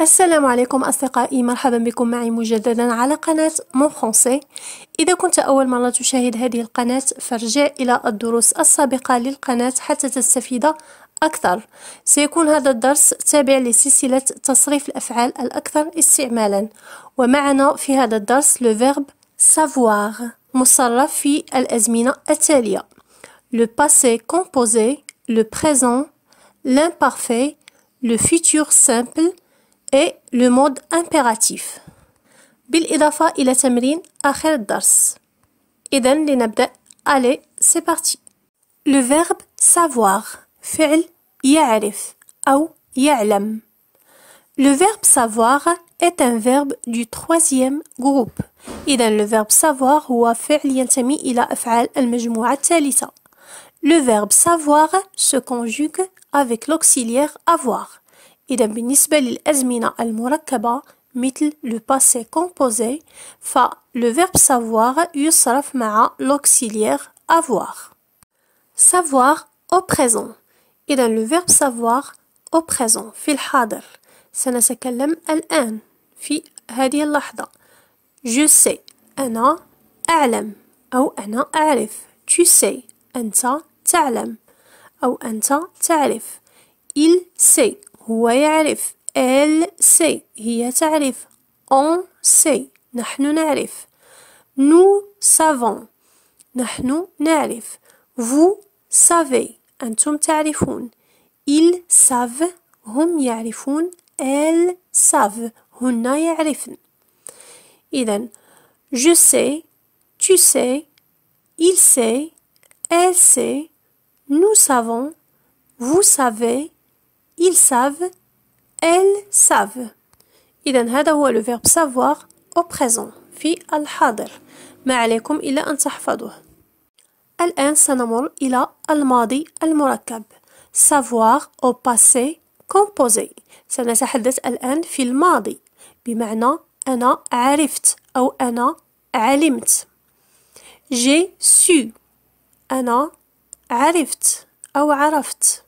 السلام عليكم أصدقائي مرحبا بكم معي مجددا على قناة مون فرونسي إذا كنت أول مرة تشاهد هذه القناة فارجع إلى الدروس السابقة للقناة حتى تستفيد أكثر سيكون هذا الدرس تابع لسلسلة تصريف الأفعال الأكثر استعمالا ومعنا في هذا الدرس لو فيرب savoir مصرف في الأزمنة التالية le passé composé le présent l'imparfait le futur simple et le mode impératif بالإضافة إلى تمرين آخر الدرس Idan لنبدأ Allez, c'est parti Le verbe savoir فعل ya'rif, أو ya'lam. Le verbe savoir est un verbe du troisième groupe Idan le verbe savoir هو فعل ينتمي إلى أفعال المجموعة الثالثة Le verbe savoir se conjugue avec l'auxiliaire avoir إذا بالنسبة للأزمنة المركبة مثل لو باسي كومبوزي فلو فيرب verbe savoir يصرف مع لوكسيليير avoir savoir au présent إذا لو فيرب savoir au présent في الحاضر سنتكلم الآن في هذه اللحظة je sais أنا أعلم أو أنا أعرف tu sais أنت تعلم أو أنت تعرف il sait هو يعرف ال سي هي تعرف اون سي نحن نعرف نو سافون نحن نعرف فو سافي انتم تعرفون ال ساف هم يعرفون ال ساف هن يعرفن اذا je سي تو سي ال سي ال سي نو سافون vous سافي ils savent, elles savent. إذا هذا هو le verbe savoir au présent في الحاضر ما عليكم إلا أن تحفظوه الآن سنمر إلى الماضي المركب savoir au passé composé سنتحدث الآن في الماضي بمعنى أنا عرفت أو أنا علمت j'ai su أنا عرفت أو عرفت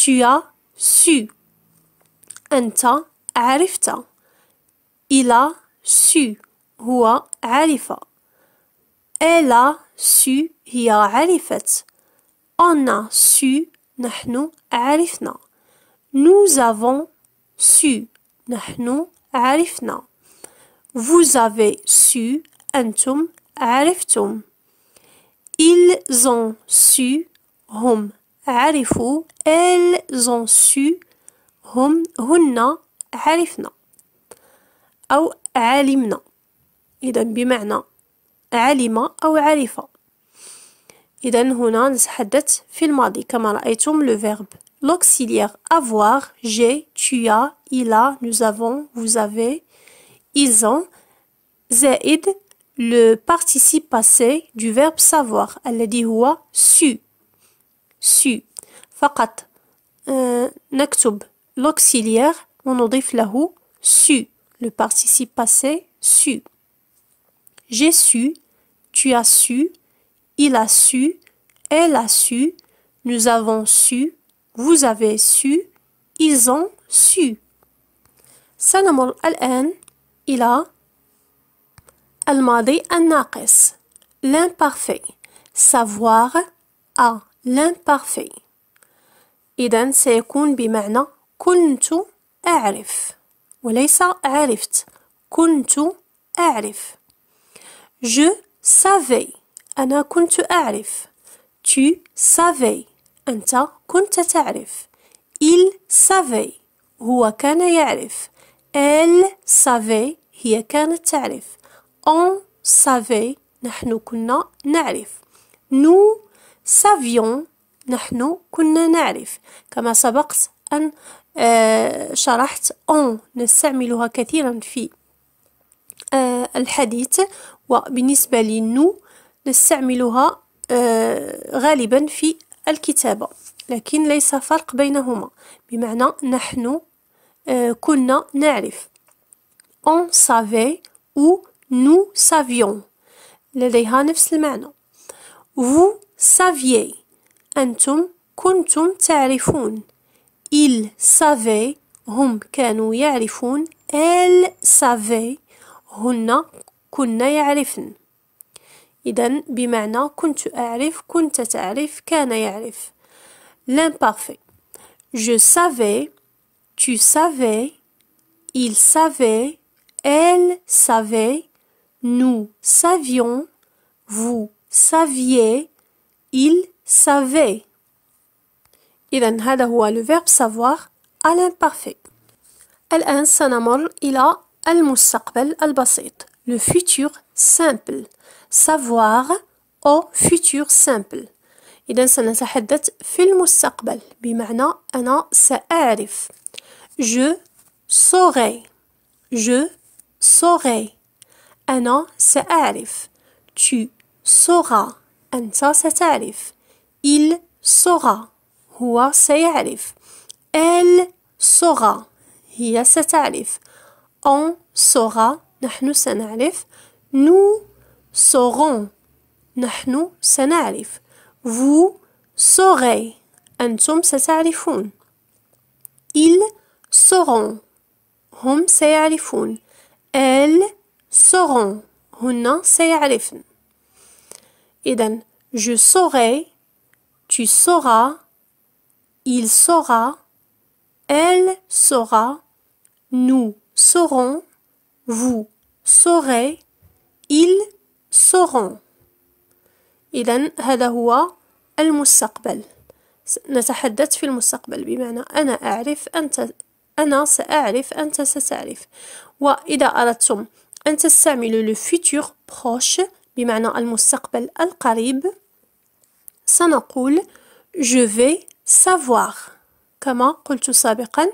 tu as Su, « Enta »« Arifta » Il a su, « Hua »« Arifa » Elle a su, « hiya Arifet » On a su, « Nahnu »« Arifna » Nous avons su, « Nahnu »« Arifna » Vous avez su, « Entum »« Ariftum » Ils ont su, « Hum »« Arifou, elles ont su, hunna, arifna, ou alimna. Et donc, alima, ou arifa. Et Hunan nous avons dit, comme on a dit, le verbe, l'auxiliaire avoir, j'ai, tu as, il a, nous avons, vous avez, ils ont, le participe passé du verbe savoir, elle dit, su su فقط euh, نكتب l'auxiliaire ونضيف له su le participe passé su j'ai su tu as su il a su elle a su nous avons su vous avez su ils ont su سنمر الآن إلى الماضي الناقص l'imparfait savoir à l'imparfait إذا سيكون بمعنى كنت أعرف وليس عرفت كنت أعرف Je savais أنا كنت أعرف Tu savais أنت كنت تعرف Il savait هو كان يعرف Elle savait هي كانت تعرف On savait نحن كنا نعرف Nous savions نحن كنا نعرف كما سبقت أن شرحت أن نستعملها كثيرا في الحديث وبالنسبة لنو نستعملها غالبا في الكتابة لكن ليس فرق بينهما بمعنى نحن كنا نعرف on savait ou nous savions لديها نفس المعنى Vous saviez. Antum kuntum tarifun. Il savait. Hum kanu Yarifun Elle savait. هن ya'rifn Idan kuntu arif, l'imparfait je savais tu savais il savait elle savait nous savions vous saviez il savait il en avait au le verbe savoir à l'imparfait elle en s'en amour il a elle moussa qu'elle a le futur simple savoir au futur simple Il en s'en a fait moussa qu'elle a basse le futur simple elle je saurai je saurai elle en arif. tu saura أنت ستعرف il saura هو سيعرف elle saura هي ستعرف on saura نحن سنعرف nous saurons نحن سنعرف vous saurez أنتم ستعرفون ils sauront هم سيعرفون elles sauront هن سيعرفن إذا je saurai, tu sauras, il saura, elle saura, nous saurons, vous saurez, ils sauront. إذا هذا هو المستقبل نتحدث في المستقبل بمعنى أنا أعرف أنت أنا سأعرف أنت ستعرف وإذا أردتم أن تستعملوا le futur proche al-mustaqbal بمعنى المستقبل القريب سنقول je vais savoir كما قلت سابقا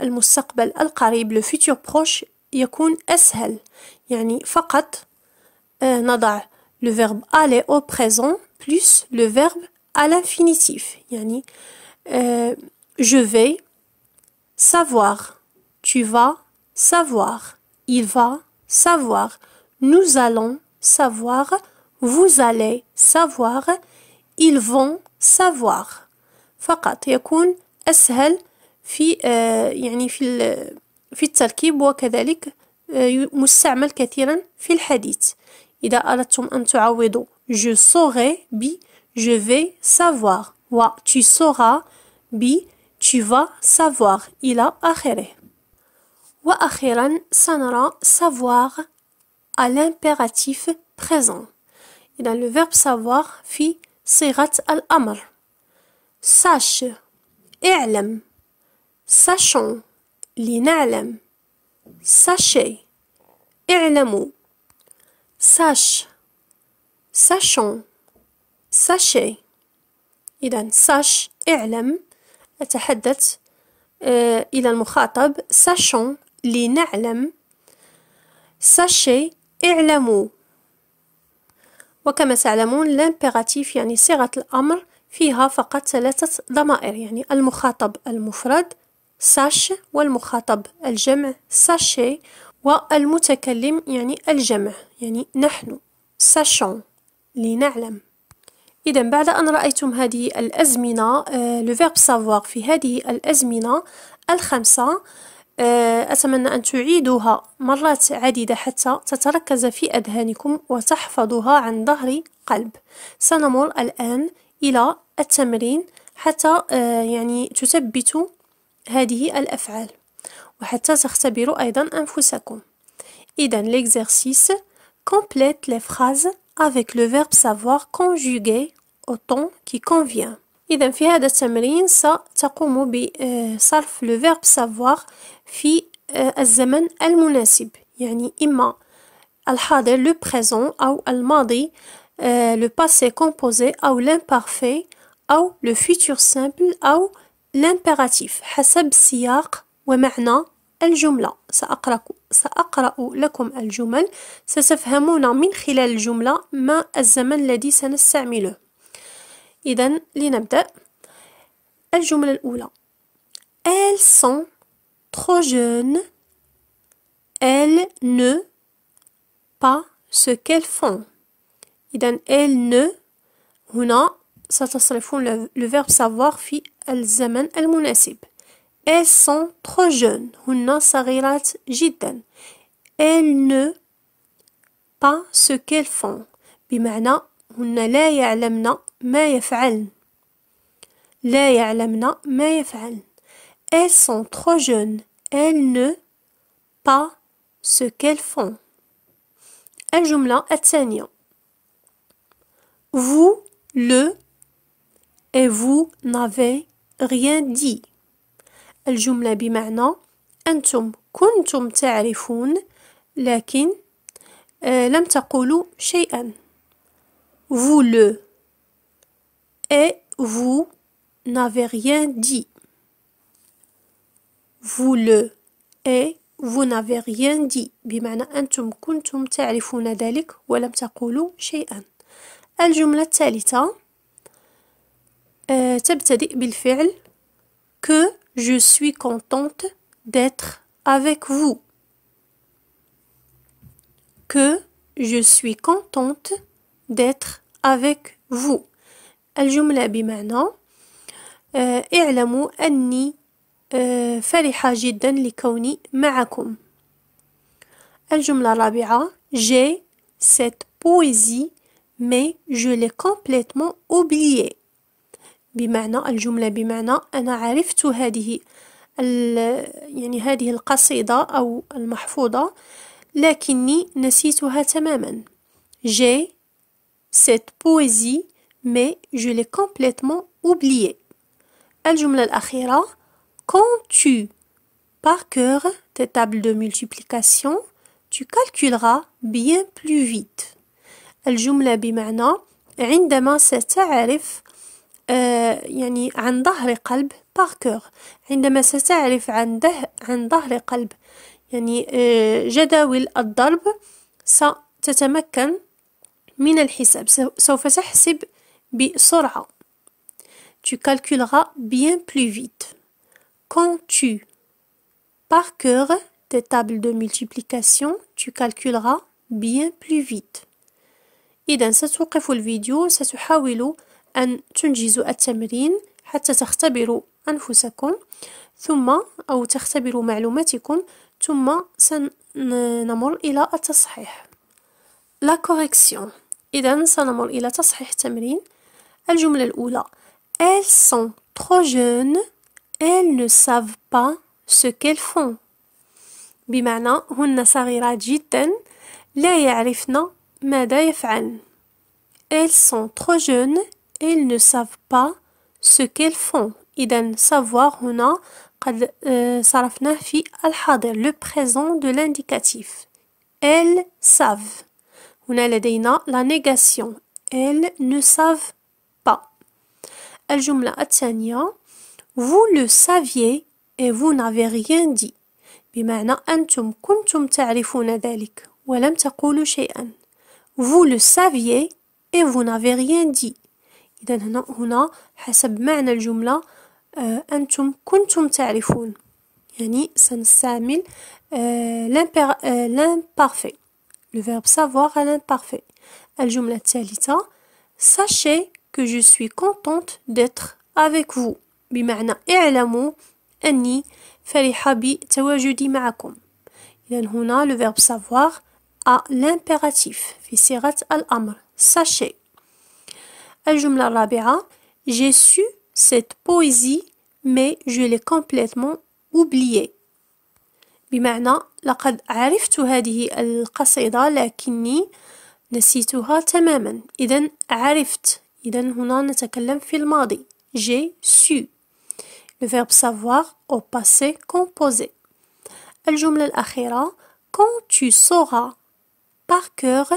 المستقبل القريب le futur proche يكون أسهل يعني فقط نضع le verbe aller au présent plus le verbe à l'infinitif يعني je vais savoir tu vas savoir il va savoir nous allons savoir, vous allez savoir, ils vont savoir فقط يكون أسهل في يعني في في التركيب وكذلك مستعمل كثيرا في الحديث إذا أردتم أن تعوضوا je saurai bi je vais savoir Wa tu sauras bi tu vas savoir a Wa وأخيرا سنرى savoir à l'impératif présent. Et dans le verbe savoir, fi sirat al-amr. Sache, i'lam, sachons, lina'lam, sachez, i'lamu, sache, sachons, sachez. dans sache, اعلم أتحدث إلى المخاطب sachons لنعلم sachez اعلموا وكما تعلمون الامبيراتيف يعني صيغة الأمر فيها فقط ثلاثة ضمائر يعني المخاطب المفرد ساش والمخاطب الجمع ساشي والمتكلم يعني الجمع يعني نحن ساشون لنعلم إذا بعد أن رأيتم هذه الأزمنة لو فيرب سافوار في هذه الأزمنة الخمسة آه، أتمنى أن تعيدوها مرات عديدة حتى تتركز في أذهانكم وتحفظوها عن ظهر قلب سنمر الآن إلى التمرين حتى آه، يعني تثبت هذه الأفعال وحتى تختبروا أيضا أنفسكم إذا l'exercice complète les phrases avec le verbe savoir conjugué au temps qui convient. إذا في هذا التمرين ستقوم بصرف لو فيرب سافوار في آه، الزمن المناسب يعني إما الحاضر لو بريزون أو الماضي لو باسي كومبوزي أو لامبارفي أو لو فيتور سامبل أو لامبيراتيف حسب سياق ومعنى الجملة سأقرأ, سأقرأ لكم الجمل ستفهمون من خلال الجملة ما الزمن الذي سنستعمله إذا لنبدأ الجملة الأولى Elles sont trop jeunes. Elles ne pas ce qu'elles font. إذا elles ne هنا ستصرفون الفيرب savoir في الزمن المناسب. Elles sont trop jeunes. هن صغيرات جدا. Elles ne pas ce qu'elles font. بمعنى أنهن لا يعلمن ما يفعلن لا يعلمن ما يفعلن Elles sont trop jeunes. Elles ne pas ce qu'elles font. الجملة الثانية Vous, le et vous n'avez rien dit. الجملة بمعنى أنتم كنتم تعرفون لكن آه، لم تقولوا شيئا vous le et vous n'avez rien dit. Vous le et vous n'avez rien dit. بمعنى أنتم كنتم تعرفون ذلك ولم تقولوا شيئا. الجملة الثالثة تبتدئ بالفعل que je suis contente d'être avec vous. Que je suis contente d'être avec vous الجملة بمعنى اه اعلموا أني اه فرحة جدا لكوني معكم الجملة الرابعة j'ai cette poésie mais je l'ai complètement oubliée بمعنى الجملة بمعنى أنا عرفت هذه يعني هذه القصيدة أو المحفوظة لكني نسيتها تماما j'ai cette poésie mais je l'ai complètement oublié. Al jomla al akhira quand tu par cœur tes tables de multiplication tu calculeras bien plus vite. Al jomla bi ma'na quandma sat'arif yani 'an dhahr qalb par cœur quandma sat'arif 'an dhahr qalb yani jadawil al dharb sa tatamakkan من الحساب سوف تحسب بسرعة Tu calculeras bien plus vite. Quand tu par cœur tes tables de multiplication, tu calculeras bien plus vite. إذا ستوقف الفيديو ستحاول أن تنجزوا التمرين حتى تختبروا أنفسكم ثم أو تختبروا معلوماتكم ثم سنمر إلى التصحيح. La correction إذا سنمر إلى تصحيح التمرين الجملة الأولى Elles sont trop jeunes Elles ne savent pas ce qu'elles font بمعنى هن صغيرات جدا لا يعرفن ماذا يفعلن Elles sont trop jeunes Elles ne savent pas ce qu'elles font إذا savoir هنا قد صرفناه في الحاضر le présent de l'indicatif Elles savent هنا لدينا لا نيغاسيون elles ne savent pas الجمله الثانيه vous le saviez et vous n'avez rien dit بمعنى انتم كنتم تعرفون ذلك ولم تقولوا شيئا vous le saviez et vous n'avez rien dit اذا هنا هنا حسب معنى كنتم تعرفون يعني l'imparfait le verbe savoir à l'imparfait. jumla tialita, sachez que je suis contente d'être avec vous بمعنى اعلموا أني فرحة بتواجدي معكم Il هنا le verbe savoir à l'impératif في al amr, sachez jumla rabia, j'ai su cette poésie mais je l'ai complètement oubliée بمعنى لقد عرفت هذه القصيدة لكني نسيتها تماما إذا عرفت إذا هنا نتكلم في الماضي j'ai su le verbe savoir au passé composé الجملة الأخيرة quand tu sauras par cœur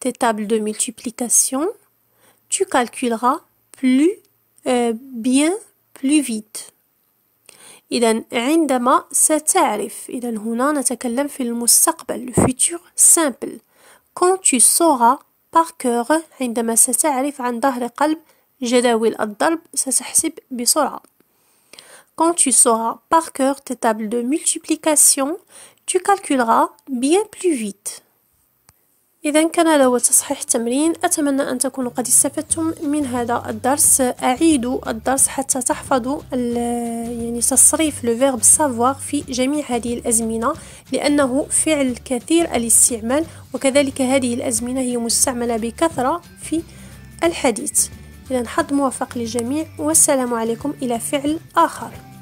tes tables de multiplication tu calculeras plus euh, bien plus vite إذا عندما ستعرف إذا هنا نتكلم في المستقبل le futur simple quand tu sauras par cœur عندما ستعرف عن ظهر قلب جداول الضرب ستحسب بسرعة quand tu sauras par cœur tes tables de multiplication tu calculeras bien plus vite إذا كان هذا هو تصحيح التمرين أتمنى أن تكونوا قد استفدتم من هذا الدرس أعيدوا الدرس حتى تحفظوا يعني تصريف لو فيرب سافوار في جميع هذه الأزمنة لأنه فعل كثير الاستعمال وكذلك هذه الأزمنة هي مستعملة بكثرة في الحديث إذا حظ موفق للجميع والسلام عليكم إلى فعل آخر